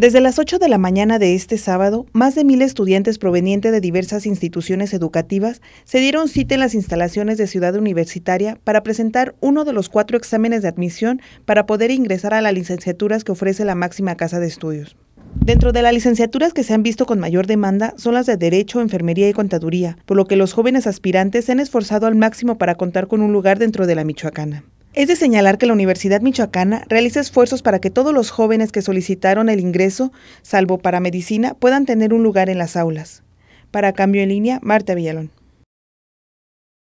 Desde las 8 de la mañana de este sábado, más de mil estudiantes provenientes de diversas instituciones educativas se dieron cita en las instalaciones de Ciudad Universitaria para presentar uno de los cuatro exámenes de admisión para poder ingresar a las licenciaturas que ofrece la máxima casa de estudios. Dentro de las licenciaturas que se han visto con mayor demanda son las de Derecho, Enfermería y Contaduría, por lo que los jóvenes aspirantes se han esforzado al máximo para contar con un lugar dentro de la Michoacana. Es de señalar que la Universidad Michoacana realiza esfuerzos para que todos los jóvenes que solicitaron el ingreso, salvo para medicina, puedan tener un lugar en las aulas. Para Cambio en Línea, Marta Villalón.